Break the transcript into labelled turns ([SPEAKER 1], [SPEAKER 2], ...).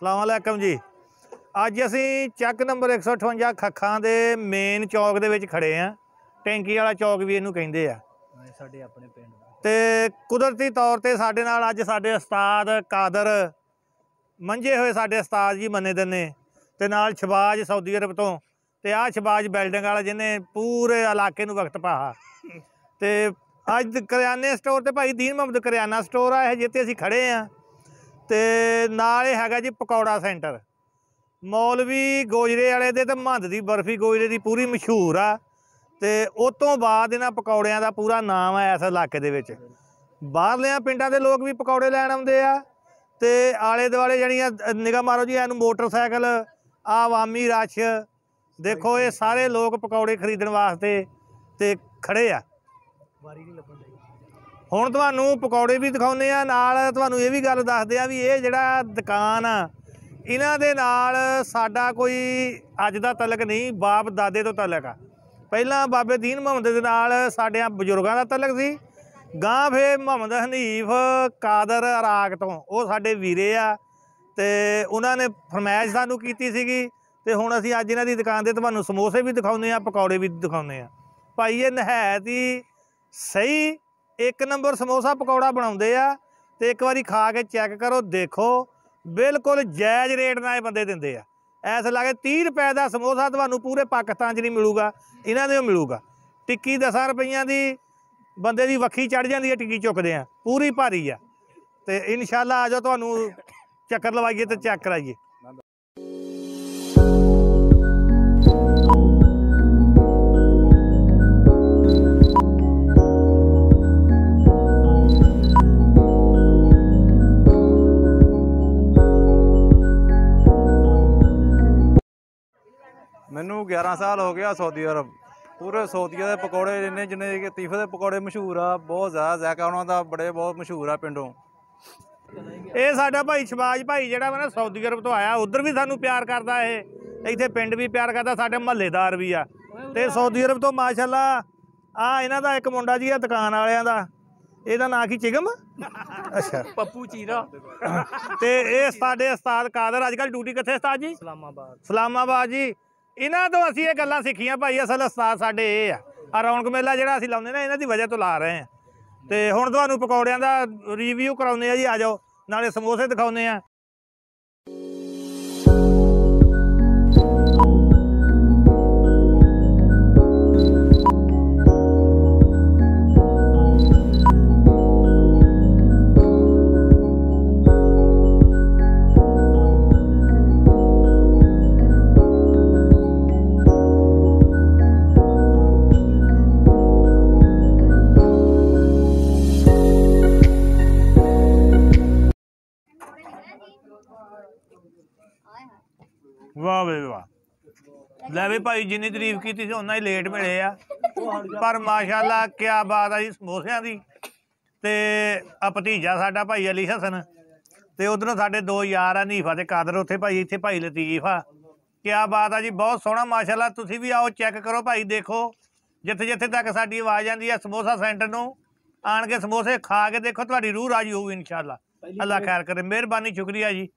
[SPEAKER 1] ਅਸਲਾਮੁਅਲੈਕਮ ਜੀ ਅੱਜ ਅਸੀਂ ਚੱਕ ਨੰਬਰ 158 ਖੱਖਾਂ ਦੇ ਮੇਨ ਚੌਕ ਦੇ ਵਿੱਚ ਖੜੇ ਆਂ ਟੈਂਕੀ ਵਾਲਾ ਚੌਕ ਵੀ ਇਹਨੂੰ ਕਹਿੰਦੇ ਆ ਸਾਡੇ ਆਪਣੇ ਪਿੰਡ ਤੇ ਕੁਦਰਤੀ ਤੌਰ ਤੇ ਸਾਡੇ ਨਾਲ ਅੱਜ ਸਾਡੇ ਉਸਤਾਦ ਕਾਦਰ ਮੰਝੇ ਹੋਏ ਸਾਡੇ ਉਸਤਾਦ ਜੀ ਮੰਨੇ ਦਿੰਨੇ ਤੇ ਨਾਲ ਸ਼ਬਾਜ ਸਾਊਦੀ ਅਰਬ ਤੋਂ ਤੇ ਆਹ ਸ਼ਬਾਜ ਬਿਲਡਿੰਗ ਵਾਲਾ ਜਿਹਨੇ ਪੂਰੇ ਇਲਾਕੇ ਨੂੰ ਵਕਤ ਪਾਹਾ ਤੇ ਅੱਜ ਕਰਿਆਨੇ ਸਟੋਰ ਤੇ ਭਾਈ ਦੀਨ ਮੁਹੰਮਦ ਕਰਿਆਨਾ ਸਟੋਰ ਆ ਇਹ ਜਿੱਥੇ ਅਸੀਂ ਖੜੇ ਆ ਤੇ ਨਾਲ ਇਹ ਹੈਗਾ ਜੀ ਪਕੌੜਾ ਸੈਂਟਰ ਮੌਲਵੀ ਗੋਜਰੇ ਵਾਲੇ ਦੇ ਤੇ ਮੰਦ ਦੀ ਬਰਫੀ ਗੋਜਰੇ ਦੀ ਪੂਰੀ ਮਸ਼ਹੂਰ ਆ ਤੇ ਉਸ ਤੋਂ ਬਾਅਦ ਇਹਨਾਂ ਪਕੌੜਿਆਂ ਦਾ ਪੂਰਾ ਨਾਮ ਆ ਇਸ ਇਲਾਕੇ ਦੇ ਵਿੱਚ ਬਾਹਰਲੇਆਂ ਪਿੰਡਾਂ ਦੇ ਲੋਕ ਵੀ ਪਕੌੜੇ ਲੈਣ ਆਉਂਦੇ ਆ ਤੇ ਆਲੇ ਦੁਆਲੇ ਜਣੀਆਂ ਨਿਗਾ ਮਾਰੋ ਜੀ ਇਹਨੂੰ ਮੋਟਰਸਾਈਕਲ ਆਵਾਮੀ ਰਸ਼ ਦੇਖੋ ਇਹ ਸਾਰੇ ਲੋਕ ਪਕੌੜੇ ਖਰੀਦਣ ਵਾਸਤੇ ਤੇ ਖੜੇ ਆ ਵਾਰੀ ਨਹੀਂ ਲੱਭਣ ਹੁਣ ਤੁਹਾਨੂੰ ਪਕੌੜੇ ਵੀ ਦਿਖਾਉਨੇ ਆ ਨਾਲ ਤੁਹਾਨੂੰ ਇਹ ਵੀ ਗੱਲ ਦੱਸਦੇ ਆ ਵੀ ਇਹ ਜਿਹੜਾ ਦੁਕਾਨ ਆ ਇਹਨਾਂ ਦੇ ਨਾਲ ਸਾਡਾ ਕੋਈ ਅੱਜ ਦਾ ਤਲਕ ਨਹੀਂ ਬਾਪ ਦਾਦੇ ਤੋਂ ਤਲਕ ਆ ਪਹਿਲਾਂ ਬਾਬੇ ਦੀਨ ਮੁਹੰਮਦ ਦੇ ਨਾਲ ਸਾਡੇ ਬਜ਼ੁਰਗਾਂ ਦਾ ਤਲਕ ਸੀ ਗਾਂ ਫੇ ਮੁਹੰਮਦ ਹਨੀਫ ਕਾਦਰ ਇਰਾਕ ਤੋਂ ਉਹ ਸਾਡੇ ਵੀਰੇ ਆ ਤੇ ਉਹਨਾਂ ਨੇ ਫਰਮਾਇਸ਼ ਸਾਨੂੰ ਕੀਤੀ ਸੀਗੀ ਤੇ ਹੁਣ ਅਸੀਂ ਅੱਜ ਇਹਨਾਂ ਦੀ ਦੁਕਾਨ ਤੇ ਤੁਹਾਨੂੰ ਸਮੋਸੇ ਵੀ ਦਿਖਾਉਨੇ ਆ ਪਕੌੜੇ ਵੀ ਦਿਖਾਉਨੇ ਆ ਭਾਈ ਇਹ ਨਹਾਇਤ ਹੀ ਸਹੀ ਇੱਕ ਨੰਬਰ ਸਮੋਸਾ ਪਕੌੜਾ ਬਣਾਉਂਦੇ ਆ ਤੇ ਇੱਕ ਵਾਰੀ ਖਾ ਕੇ ਚੈੱਕ ਕਰੋ ਦੇਖੋ ਬਿਲਕੁਲ ਜਾਇਜ਼ ਰੇਟ ਨਾਲ ਇਹ ਬੰਦੇ ਦਿੰਦੇ ਆ ਐਸ ਲਾਗੇ 30 ਰੁਪਏ ਦਾ ਸਮੋਸਾ ਤੁਹਾਨੂੰ ਪੂਰੇ ਪਾਕਿਸਤਾਨ 'ਚ ਨਹੀਂ ਮਿਲੂਗਾ ਇਹਨਾਂ ਦੇ ਮਿਲੂਗਾ ਟਿੱਕੀ 10 ਰੁਪਈਆਂ ਦੀ ਬੰਦੇ ਦੀ ਵੱਖੀ ਚੜ ਜਾਂਦੀ ਹੈ ਟਿੱਕੀ ਚੁੱਕਦੇ ਆ ਪੂਰੀ ਭਾਰੀ ਆ ਤੇ ਇਨਸ਼ਾਅੱਲਾ ਆਜੋ ਤੁਹਾਨੂੰ ਚੱਕਰ ਲਵਾਈਏ ਤੇ ਚੈੱਕ ਕਰਾਈਏ ਮੈਨੂੰ 11 ਸਾਲ ਹੋ ਗਿਆ ਸਾਊਦੀ ਅਰਬ ਪੂਰੇ ਸਾਊਦੀਆ ਦੇ ਪਕੌੜੇ ਜਿੰਨੇ ਜਿੰਨੇ ਤੀਫ ਦੇ ਪਕੌੜੇ ਮਸ਼ਹੂਰ ਆ ਬਹੁਤ ਜ਼ਿਆਦਾ ਜ਼ਾਇਕਾ ਉਹਨਾਂ ਦਾ ਬੜੇ ਬਹੁਤ ਮਸ਼ਹੂਰ ਆ ਪਿੰਡੋਂ ਇਹ ਸਾਡਾ ਭਾਈ ਸ਼ਬਾਜ ਭਾਈ ਜਿਹੜਾ ਮੈਂ ਸਾਊਦੀ ਅਰਬ ਤੋਂ ਆਇਆ ਉਧਰ ਵੀ ਸਾਨੂੰ ਪਿਆਰ ਕਰਦਾ ਇਹ ਇੱਥੇ ਪਿੰਡ ਵੀ ਪਿਆਰ ਕਰਦਾ ਸਾਡੇ ਮਹੱਲੇਦਾਰ ਵੀ ਆ ਤੇ ਸਾਊਦੀ ਅਰਬ ਤੋਂ ਮਾਸ਼ਾਅੱਲਾ ਆ ਇਹਨਾਂ ਦਾ ਇੱਕ ਮੁੰਡਾ ਜੀ ਆ ਦੁਕਾਨ ਵਾਲਿਆਂ ਦਾ ਇਹਦਾ ਨਾਂ ਕੀ ਚਿਗਮ ਅੱਛਾ ਪੱਪੂ ਚੀਰਾ ਤੇ ਇਹ ਸਾਡੇ ਉਸਤਾਦ ਕਾਦਰ ਅੱਜ ਕੱਲ ਡਿਊਟੀ ਕਿੱਥੇ ਉਸਤਾਦ ਜੀ ਸਲਾਮਾਬਾਦ ਸਲਾਮਾਬਾਦ ਜੀ ਇਹਨਾਂ ਤੋਂ ਅਸੀਂ ਇਹ ਗੱਲਾਂ ਸਿੱਖੀਆਂ ਭਾਈ ਅਸਲ ਉਸਤਾਦ ਸਾਡੇ ਇਹ ਆ ਆ ਰੌਣਕ ਮੇਲਾ ਜਿਹੜਾ ਅਸੀਂ ਲਾਉਂਦੇ ਨਾ ਇਹਨਾਂ ਦੀ ਵਜ੍ਹਾ ਤੋਂ ਲਾ ਰਹੇ ਆ ਤੇ ਹੁਣ ਤੁਹਾਨੂੰ ਪਕੌੜਿਆਂ ਦਾ ਰਿਵਿਊ ਕਰਾਉਂਦੇ ਆ ਜੀ ਆ ਜਾਓ ਨਾਲੇ ਸਮੋਸੇ ਦਿਖਾਉਂਦੇ ਆ ਵਾਹ ਵੇ ਵਾਹ ਲੈ ਵੀ ਭਾਈ ਜਿੰਨੀ ਤਾਰੀਫ ਕੀਤੀ ਸੀ ਉਹਨਾਂ ਹੀ ਲੇਟ ਮਿਲੇ ਆ ਪਰ ਮਾਸ਼ਾਅੱਲਾ ਕੀ ਬਾਤ ਆ ਜੀ ਸਮੋਸਿਆਂ ਦੀ ਤੇ ਆ ਭਤੀਜਾ ਸਾਡਾ ਭਾਈ ਅਲੀ ਹਸਨ ਤੇ ਉਧਰੋਂ ਸਾਡੇ ਦੋ ਯਾਰ ਆ ਨੀਫਾ ਤੇ ਕਾਦਰ ਉੱਥੇ ਭਾਈ ਇੱਥੇ ਭਾਈ ਲਤੀਫ ਆ ਕੀ ਬਾਤ ਆ ਜੀ ਬਹੁਤ ਸੋਹਣਾ ਮਾਸ਼ਾਅੱਲਾ ਤੁਸੀਂ ਵੀ ਆਓ ਚੈੱਕ ਕਰੋ ਭਾਈ ਦੇਖੋ ਜਿੱਥੇ ਜਿੱਥੇ ਤੱਕ ਸਾਡੀ ਆਵਾਜ਼ ਆਂਦੀ ਆ ਸਮੋਸਾ ਸੈਂਟਰ ਨੂੰ ਆਣ ਕੇ ਸਮੋਸੇ ਖਾ ਕੇ ਦੇਖੋ ਤੁਹਾਡੀ ਰੂਹ ਰਾਜੀ ਹੋਊ ਇਨਸ਼ਾਅੱਲਾ ਅੱਲਾ ਖੈਰ ਕਰੇ ਮਿਹਰਬਾਨੀ ਸ਼ੁਕਰੀਆ ਜੀ